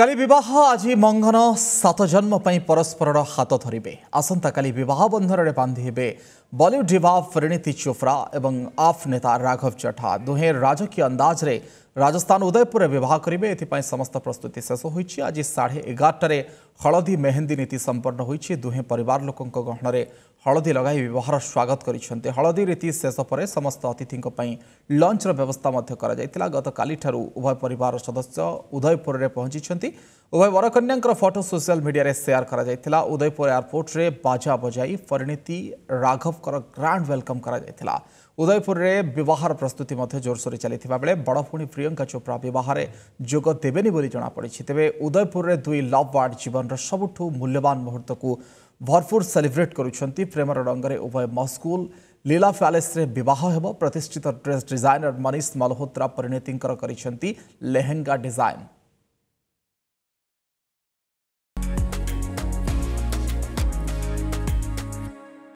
কালি বিবাহ আজি মঙ্গন সাতজনম পই পরস্পরৰ হাত ধৰিবে আসন্তা কালি বিবাহ বন্ধনৰে বান্ধি হেবে বলিউড diva ফৰেনিতি চোপড়া আৰু আফ নেতা ৰাগভ চঠা দুহে ৰাজকীয় اندازৰে ৰাজস্থান উদয়পুরে বিবাহ কৰিবে ইতি পই সমষ্ট প্ৰস্তুতি শেষ হৈছে আজি 11:30 টৰে ହଳଦୀ ମେହେନ୍ଦି ନୀତି ସମ୍ପନ୍ନ ହୋଇଛି ଦୁହେଁ ପରିବାର ଲୋକଙ୍କ ଗହଣରେ ହଳଦୀ ଲଗାଇ ବିବାହର ସ୍ୱାଗତ କରିଛନ୍ତି ହଳଦୀ ରୀତି ଶେଷ ପରେ ସମସ୍ତ ଅତିଥିଙ୍କ ପାଇଁ ଲଞ୍ଚର ବ୍ୟବସ୍ଥା ମଧ୍ୟ କରାଯାଇଥିଲା ଗତକାଲିଠାରୁ ଉଭୟ ପରିବାର ସଦସ୍ୟ ଉଦୟପୁରରେ ପହଞ୍ଚିଛନ୍ତି ଉଭୟ ବରକନ୍ୟାଙ୍କର ଫଟୋ ସୋସିଆଲ ମିଡିଆରେ ସେୟାର କରାଯାଇଥିଲା ଉଦୟପୁର ଏୟାରପୋର୍ଟରେ ବାଜା ବଜାଇ ପରିଣୀତି ରାଘବଙ୍କର ଗ୍ରାଣ୍ଡ ୱେଲକମ୍ କରାଯାଇଥିଲା ଉଦୟପୁରରେ ବିବାହର ପ୍ରସ୍ତୁତି ମଧ୍ୟ ଜୋରସୋରରେ ଚାଲିଥିବା ବେଳେ ବଡ଼ ଭଉଣୀ ପ୍ରିୟଙ୍କା ଚୋପ୍ରା ବିବାହରେ ଯୋଗ ଦେବେନି ବୋଲି ଜଣାପଡ଼ିଛି ତେବେ ଉଦୟପୁରରେ ଦୁଇ ଲଭ୍ ୱାର୍ଡ ଜୀବନର ସବୁଠୁ ମୂଲ୍ୟବାନ ମୁହୂର୍ତ୍ତକୁ ଭରପୁର ସେଲିବ୍ରେଟ୍ କରୁଛନ୍ତି ପ୍ରେମର ରଙ୍ଗରେ ଉଭୟ ମସ୍କୁଲ লীলা প্যালেসে বিবাহ হব প্রতিষ্ঠিত ড্রেস ডিজাইনর মনীষ মালহোত্রা পরিণীতিঙ্কর করেছেন লেহেঙ্গা ডিজাইন